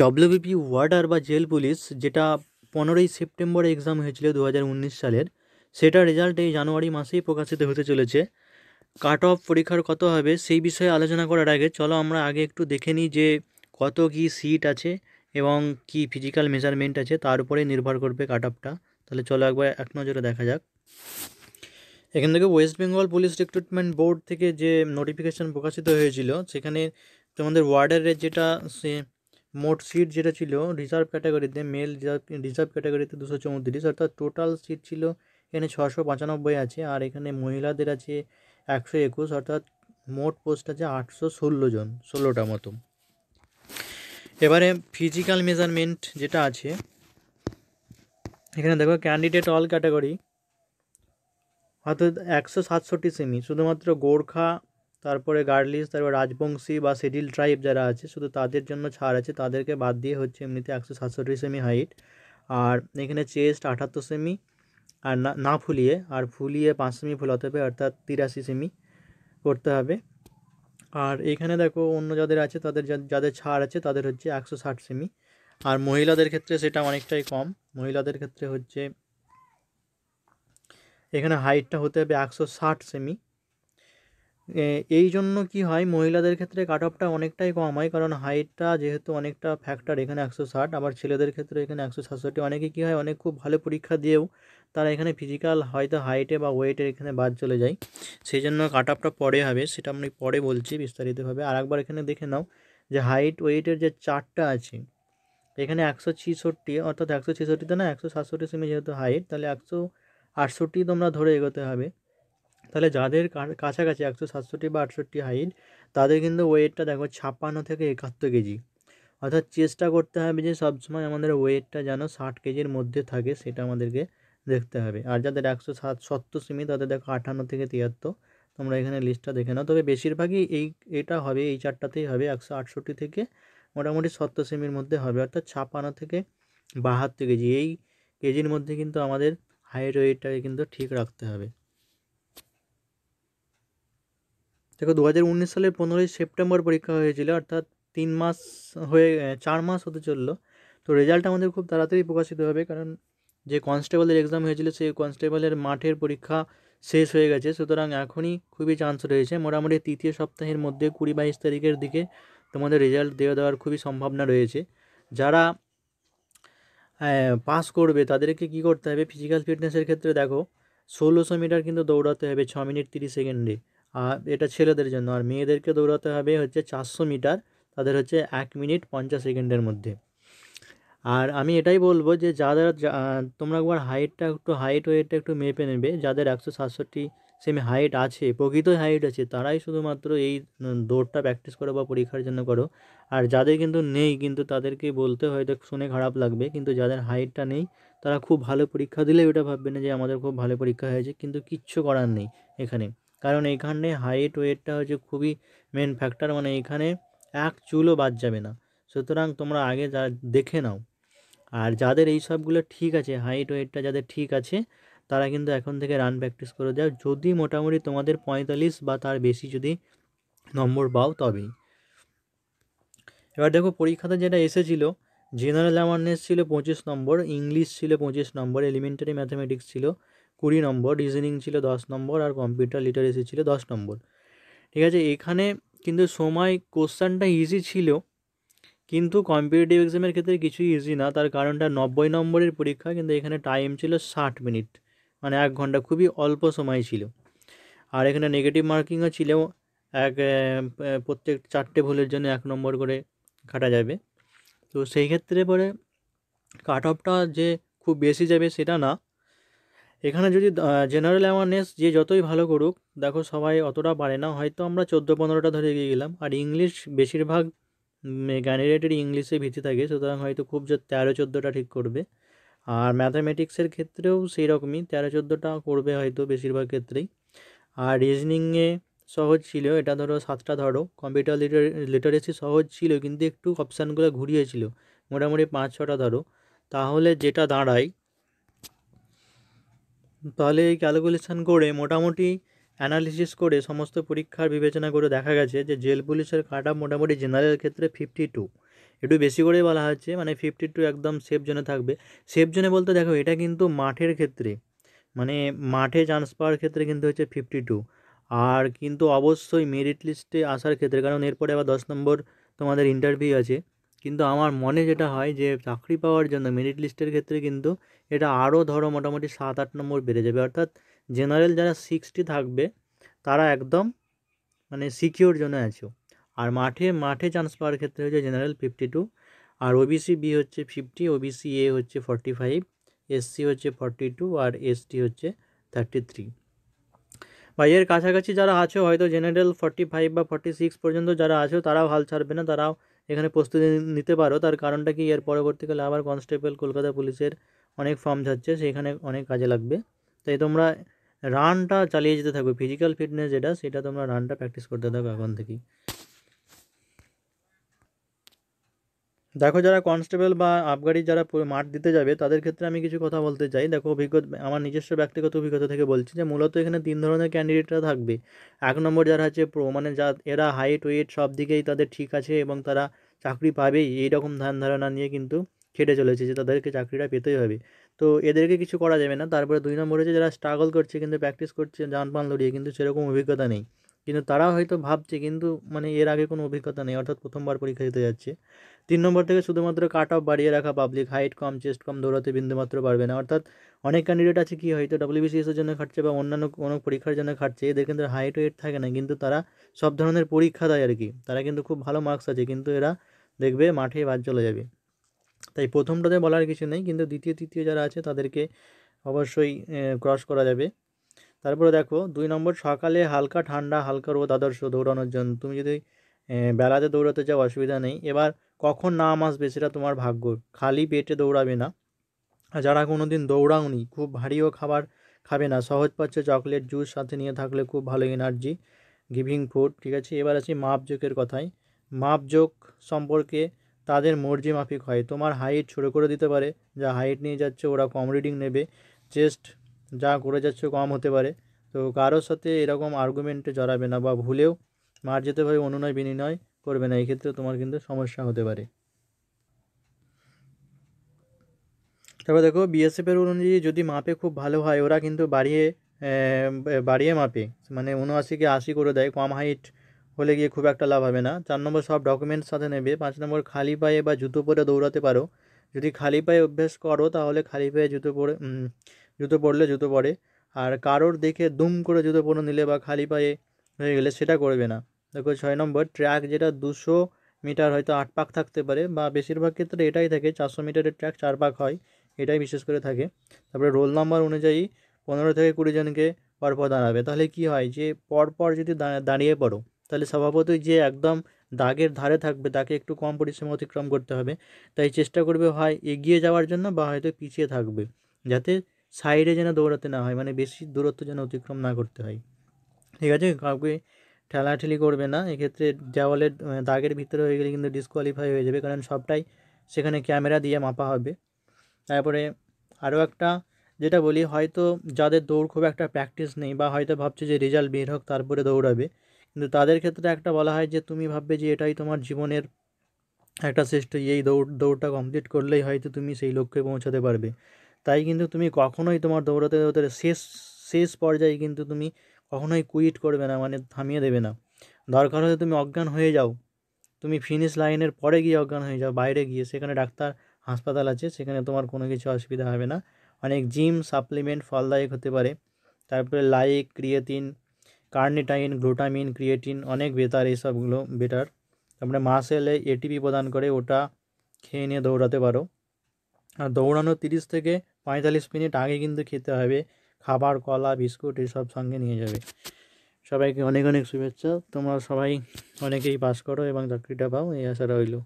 WBP warder বা jail police যেটা পনেরোই সেপ্টেম্বরে এক্সাম হয়েছিল দু সালের সেটা রেজাল্ট এই জানুয়ারি মাসেই প্রকাশিত হতে চলেছে কাট অফ পরীক্ষার কত হবে সেই বিষয়ে আলোচনা করার আগে চলো আমরা আগে একটু দেখে নিই যে কত কি সিট আছে এবং কি ফিজিক্যাল মেজারমেন্ট আছে তার উপরে নির্ভর করবে কাট অফটা তাহলে চলো একবার এক নজরে দেখা যাক এখান থেকে west Bengal police recruitment board থেকে যে নোটিফিকেশান প্রকাশিত হয়েছিল সেখানে তোমাদের ওয়ার্ডারের যেটা সে মোট সিট যেটা ছিল রিজার্ভ ক্যাটাগরিতে মেল রিজার্ভ রিজার্ভ ক্যাটাগরিতে দুশো চৌত্রিশ অর্থাৎ টোটাল সিট ছিল এখানে ছশো পঁচানব্বই আছে আর এখানে মহিলাদের আছে একশো একুশ অর্থাৎ মোট পোস্ট আছে আটশো ষোলো জন ষোলোটা মতো এবারে ফিজিক্যাল মেজারমেন্ট যেটা আছে এখানে দেখো ক্যান্ডিডেট অল ক্যাটাগরি অর্থাৎ একশো সাতষট্টি সেমি শুধুমাত্র গোর্খা তারপরে গার্লিস তারপর রাজবংশী বা সিডিল ট্রাইব যারা আছে শুধু তাদের জন্য ছাড় আছে তাদেরকে বাদ দিয়ে হচ্ছে এমনিতে একশো সাতষট্টি সেমি হাইট আর এখানে চেস্ট আঠাত্তর সেমি আর না না ফুলিয়ে আর ফুলিয়ে পাঁচ সেমি ফুলাতে হবে অর্থাৎ তিরাশি সেমি করতে হবে আর এখানে দেখো অন্য যাদের আছে তাদের যাদের ছাড় আছে তাদের হচ্ছে একশো ষাট সেমি আর মহিলাদের ক্ষেত্রে সেটা অনেকটাই কম মহিলাদের ক্ষেত্রে হচ্ছে এখানে হাইটটা হতে হবে একশো ষাট সেমি এই জন্য কি হয় মহিলাদের ক্ষেত্রে কাট অফটা অনেকটাই কম হয় কারণ হাইটটা যেহেতু অনেকটা ফ্যাক্টর এখানে একশো ষাট আবার ছেলেদের ক্ষেত্রে এখানে একশো সাতষট্টি অনেকে কী হয় অনেক খুব ভালো পরীক্ষা দিয়েও তারা এখানে ফিজিক্যাল হয়তো হাইটে বা ওয়েটের এখানে বাদ চলে যায় সেই জন্য কাট অফটা পরে হবে সেটা আমি পরে বলছি বিস্তারিতভাবে আর একবার এখানে দেখে নাও যে হাইট ওয়েটের যে চারটা আছে এখানে একশো ছিষট্টি অর্থাৎ একশো ছিষট্টিতে না একশো সাতষট্টি সেমি যেহেতু হাইট তাহলে একশো আটষট্টি তোমরা ধরে এগোতে হবে তাহলে যাদের কাছাকাছি একশো সাতষট্টি বা আটষট্টি হাইট তাদের কিন্তু ওয়েটটা দেখো ছাপ্পান্ন থেকে একাত্তর কেজি অর্থাৎ চেষ্টা করতে হবে যে সবসময় আমাদের ওয়েটটা যেন ষাট কেজির মধ্যে থাকে সেটা আমাদেরকে দেখতে হবে আর যাদের একশো সাত সত্তর সিমি তাদের দেখো আটান্ন থেকে তিয়াত্তর তোমরা এখানে লিস্টটা দেখে নাও তবে বেশিরভাগই এই এটা হবে এই চারটাতেই হবে একশো আটষট্টি থেকে মোটামুটি সত্তর সেমির মধ্যে হবে অর্থাৎ ছাপান্ন থেকে বাহাত্তর কেজি এই কেজির মধ্যে কিন্তু আমাদের হাইট ওয়েটটাকে কিন্তু ঠিক রাখতে হবে দেখো দু হাজার উনিশ সালের পনেরোই সেপ্টেম্বর পরীক্ষা হয়েছিল অর্থাৎ তিন মাস হয়ে চার মাস হতে চললো তো রেজাল্ট আমাদের খুব তাড়াতাড়ি প্রকাশিত হবে কারণ যে কনস্টেবলের এক্সাম হয়েছিল সেই কনস্টেবলের মাঠের পরীক্ষা শেষ হয়ে গেছে সুতরাং এখনই খুবই চান্স রয়েছে মোটামুটি তৃতীয় সপ্তাহের মধ্যে কুড়ি বাইশ তারিখের দিকে তোমাদের রেজাল্ট দেওয়া দেওয়ার খুবই সম্ভাবনা রয়েছে যারা পাস করবে তাদেরকে কি করতে হবে ফিজিক্যাল ফিটনেসের ক্ষেত্রে দেখো ষোলোশো মিটার কিন্তু দৌড়াতে হবে ছ মিনিট তিরিশ সেকেন্ডে এটা ছেলেদের জন্য আর মেয়েদেরকে দৌড়াতে হবে হচ্ছে চারশো মিটার তাদের হচ্ছে এক মিনিট পঞ্চাশ সেকেন্ডের মধ্যে আর আমি এটাই বলবো যে যাদের তোমরা একবার হাইটটা একটু হাইট ওয়েটটা একটু মেপে নেবে যাদের একশো সাতষট্টি সেমি হাইট আছে প্রকৃত হাইট আছে তারাই শুধুমাত্র এই দৌড়টা প্র্যাকটিস করো বা পরীক্ষার জন্য করো আর যাদের কিন্তু নেই কিন্তু তাদেরকে বলতে হয়তো শুনে খারাপ লাগবে কিন্তু যাদের হাইটটা নেই তারা খুব ভালো পরীক্ষা দিলে ওটা ভাববে না যে আমাদের খুব ভালো পরীক্ষা হয়েছে কিন্তু কিচ্ছু করার নেই এখানে কারণ এইখানে হাইট ওয়েটটা হচ্ছে খুবই মেন ফ্যাক্টর মানে এখানে এক চুলও বাদ যাবে না সুতরাং তোমরা আগে যা দেখে নাও আর যাদের এই সবগুলো ঠিক আছে হাইট ওয়েটটা যাদের ঠিক আছে তারা কিন্তু এখন থেকে রান প্র্যাকটিস করে যাও যদি মোটামুটি তোমাদের পঁয়তাল্লিশ বা তার বেশি যদি নম্বর পাও তবেই এবার দেখো পরীক্ষাতে যেটা এসেছিলো জেনারেল অ্যাওয়ারনেস ছিল পঁচিশ নম্বর ইংলিশ ছিল পঁচিশ নম্বর এলিমেন্টারি ম্যাথামেটিক্স ছিল কুড়ি নম্বর রিজনিং ছিল দশ নম্বর আর কম্পিউটার লিটারেসি ছিল দশ নম্বর ঠিক আছে এখানে কিন্তু সময় কোশ্চানটা ইজি ছিল কিন্তু কম্পিটিটিভ এক্সামের ক্ষেত্রে কিছুই ইজি না তার কারণটা নব্বই নম্বরের পরীক্ষা কিন্তু এখানে টাইম ছিল ষাট মিনিট মানে এক ঘন্টা খুবই অল্প সময় ছিল আর এখানে নেগেটিভ মার্কিংও ছিল এক প্রত্যেক চারটে ভুলের জন্য এক নম্বর করে কাটা যাবে তো সেই ক্ষেত্রে পরে কাট অফটা যে খুব বেশি যাবে সেটা না এখানে যদি জেনারেল অ্যাওয়ারনেস যে যতই ভালো করুক দেখো সবাই অতটা পারে না হয়তো আমরা চোদ্দো পনেরোটা ধরে এগিয়ে গেলাম আর ইংলিশ বেশিরভাগ ক্যান্ডিডেটের ইংলিশে ভীতি থাকে সুতরাং হয়তো খুব যে তেরো চোদ্দোটা ঠিক করবে আর ম্যাথামেটিক্সের ক্ষেত্রেও সেই রকমই তেরো চোদ্দোটা করবে হয়তো বেশিরভাগ ক্ষেত্রেই আর রিজনিংয়ে সহজ ছিল এটা ধরো সাতটা ধরো কম্পিউটার লিটার লিটারেসি সহজ ছিল কিন্তু একটু অপশানগুলো ঘুরিয়েছিল মোটামুটি পাঁচ ছটা ধরো তাহলে যেটা দাঁড়ায় তাহলে এই ক্যালকুলেশান করে মোটামুটি অ্যানালিসিস করে সমস্ত পরীক্ষার বিবেচনা করে দেখা গেছে যে জেল পুলিশের কাটা মোটামুটি জেনারেল ক্ষেত্রে ফিফটি টু একটু বেশি করে বলা হচ্ছে মানে ফিফটি টু একদম সেফ জোনে থাকবে সেফ জোনে বলতে দেখো এটা কিন্তু মাঠের ক্ষেত্রে মানে মাঠে চান্স পাওয়ার ক্ষেত্রে কিন্তু হচ্ছে ফিফটি টু আর কিন্তু অবশ্যই মেরিট লিস্টে আসার ক্ষেত্রে কারণ এরপরে আবার দশ নম্বর তোমাদের ইন্টারভিউ আছে কিন্তু আমার মনে যেটা হয় যে চাকরি পাওয়ার জন্য মেরিট লিস্টের ক্ষেত্রে কিন্তু এটা আরও ধরো মোটামুটি সাত আট নম্বর বেড়ে যাবে অর্থাৎ জেনারেল যারা সিক্সটি থাকবে তারা একদম মানে সিকিওর জন্য আছো আর মাঠে মাঠে চান্স পাওয়ার ক্ষেত্রে হচ্ছে জেনারেল ফিফটি টু আর ওবিসি বি হচ্ছে ফিফটি ওবিসি এ হচ্ছে ফর্টি ফাইভ এসসি হচ্ছে ফর্টি টু আর এসটি হচ্ছে থার্টি থ্রি বা এর কাছাকাছি যারা আছো হয়তো জেনারেল ফর্টি ফাইভ বা ফর্টি সিক্স পর্যন্ত যারা আছো তারাও হাল ছাড়বে না তারাও এখানে প্রস্তুতি নিতে পারো তার কারণটা কি এর পরবর্তীকালে আবার কনস্টেবল কলকাতা পুলিশের অনেক ফর্ম যাচ্ছে সেখানে অনেক কাজে লাগবে তাই তোমরা রানটা চালিয়ে যেতে থাকবে ফিজিক্যাল ফিটনেস যেটা সেটা তোমরা রানটা প্র্যাকটিস করতে থাকো এখন থেকেই দেখো যারা কনস্টেবল বা আবগারি যারা মাঠ দিতে যাবে তাদের ক্ষেত্রে আমি কিছু কথা বলতে চাই দেখো অভিজ্ঞতা আমার নিজস্ব ব্যক্তিগত অভিজ্ঞতা থেকে বলছি যে মূলত এখানে তিন ধরনের ক্যান্ডিডেটরা থাকবে এক নম্বর যারা আছে প্রো মানে যা এরা হাইট ওয়েট সব দিকেই তাদের ঠিক আছে এবং তারা চাকরি পাবেই এইরকম ধ্যান ধারণা নিয়ে কিন্তু খেটে চলেছে যে তাদেরকে চাকরিটা পেতেই হবে তো এদেরকে কিছু করা যাবে না তারপরে দুই নম্বর হচ্ছে যারা স্ট্রাগল করছে কিন্তু প্র্যাকটিস করছে যান পান লড়িয়ে কিন্তু সেরকম অভিজ্ঞতা নেই কিন্তু তারা হয়তো ভাবছে কিন্তু মানে এর আগে কোনো অভিজ্ঞতা নেই অর্থাৎ প্রথমবার পরীক্ষা দিতে যাচ্ছে তিন নম্বর থেকে শুধুমাত্র কাট অফ বাড়িয়ে রাখা পাবলিক হাইট কম চেস্ট কম দৌড়াতে বিন্দুমাত্র পারবে না অর্থাৎ অনেক ক্যান্ডিডেট আছে কি হয়তো এর জন্য খাটছে বা অন্যান্য কোনো পরীক্ষার জন্য খাটছে এদের কিন্তু হাইট ওয়েট থাকে না কিন্তু তারা সব ধরনের পরীক্ষা দেয় আর কি তারা কিন্তু খুব ভালো মার্কস আছে কিন্তু এরা দেখবে মাঠে বাদ চলে যাবে তাই প্রথমটাতে বলার কিছু নেই কিন্তু দ্বিতীয় তৃতীয় যারা আছে তাদেরকে অবশ্যই ক্রস করা যাবে তারপরে দেখো দুই নম্বর সকালে হালকা ঠান্ডা হালকা রোদ আদর্শ দৌড়ানোর জন্য তুমি যদি বেলাতে দৌড়াতে যাও অসুবিধা নেই এবার কখন নাম আসবে সেটা তোমার ভাগ্য খালি পেটে দৌড়াবে না যারা কোনো দিন দৌড়াওনি খুব ভারীও খাবার খাবে না সহজ পাচ্ছে চকলেট জুস সাথে নিয়ে থাকলে খুব ভালো এনার্জি গিভিং ফুড ঠিক আছে এবার আছি মাপজোকের কথায় মাপজোক সম্পর্কে তাদের মর্জি মাফিক হয় তোমার হাইট ছোটো করে দিতে পারে যা হাইট নিয়ে যাচ্ছে ওরা কম রিডিং নেবে চেস্ট যা করে যাচ্ছে কম হতে পারে তো কারোর সাথে এরকম আর্গুমেন্টে জড়াবে না বা ভুলেও মার্জিতভাবে অনুনয় বিনিময় করবে না এক্ষেত্রে তোমার কিন্তু সমস্যা হতে পারে তারপর দেখো বিএসএফের অনুযায়ী যদি মাপে খুব ভালো হয় ওরা কিন্তু বাড়িয়ে বাড়িয়ে মাপে মানে উনআশিকে আশি করে দেয় কম হাইট হলে গিয়ে খুব একটা লাভ হবে না চার নম্বর সব ডকুমেন্টস সাথে নেবে পাঁচ নম্বর খালি পায়ে বা জুতো পরে দৌড়াতে পারো যদি খালি পায়ে অভ্যেস করো তাহলে খালি পায়ে জুতো পরে জুতো পরলে জুতো পরে আর কারোর দেখে দুম করে জুতো পরে নিলে বা খালি পায়ে হয়ে গেলে সেটা করবে না দেখো ছয় নম্বর ট্র্যাক যেটা দুশো মিটার হয়তো আট পাক থাকতে পারে বা বেশিরভাগ ক্ষেত্রে এটাই থাকে চারশো মিটারের ট্র্যাক চার পাক হয় এটাই বিশেষ করে থাকে তারপরে রোল নাম্বার অনুযায়ী পনেরো থেকে কুড়ি জনকে পরপর দাঁড়াবে তাহলে কি হয় যে পরপর যদি দাঁড়িয়ে পড়ো তাহলে স্বভাবতই যে একদম দাগের ধারে থাকবে তাকে একটু কম পরিশ্রম অতিক্রম করতে হবে তাই চেষ্টা করবে হয় এগিয়ে যাওয়ার জন্য বা হয়তো পিছিয়ে থাকবে যাতে সাইডে যেন দৌড়াতে না হয় মানে বেশি দূরত্ব যেন অতিক্রম না করতে হয় ঠিক আছে কাউকে ঠেলাঠেলি করবে না এক্ষেত্রে দেওয়ালের দাগের ভিতরে হয়ে গেলে কিন্তু ডিসকোয়ালিফাই হয়ে যাবে কারণ সবটাই সেখানে ক্যামেরা দিয়ে মাপা হবে তারপরে আরও একটা যেটা বলি হয়তো যাদের দৌড় খুব একটা প্র্যাকটিস নেই বা হয়তো ভাবছে যে রেজাল্ট বের হোক তারপরে দৌড়াবে কিন্তু তাদের ক্ষেত্রে একটা বলা হয় যে তুমি ভাববে যে এটাই তোমার জীবনের একটা শ্রেষ্ঠ এই দৌড় দৌড়টা কমপ্লিট করলেই হয়তো তুমি সেই লক্ষ্যে পৌঁছাতে পারবে তাই কিন্তু তুমি কখনোই তোমার দৌড়াতে দৌড়াতে শেষ শেষ পর্যায়ে কিন্তু তুমি কখনোই কুইট করবে না মানে থামিয়ে দেবে না দরকার হলে তুমি অজ্ঞান হয়ে যাও তুমি ফিনিশ লাইনের পরে গিয়ে অজ্ঞান হয়ে যাও বাইরে গিয়ে সেখানে ডাক্তার হাসপাতাল আছে সেখানে তোমার কোনো কিছু অসুবিধা হবে না অনেক জিম সাপ্লিমেন্ট ফলদায়ক হতে পারে তারপরে like creatine carnitine glutamine creatine অনেক বেতার এইসবগুলো বেটার তারপরে মাসেলে এটিপি প্রদান করে ওটা খেয়ে নিয়ে দৌড়াতে পারো আর দৌড়ানো তিরিশ থেকে পঁয়তাল্লিশ মিনিট আগে কিন্তু খেতে হবে খাবার কলা বিস্কুট এসব সঙ্গে নিয়ে যাবে সবাইকে অনেক অনেক শুভেচ্ছা তোমরা সবাই অনেকেই পাস করো এবং চাকরিটা পাও এই আশা রইলো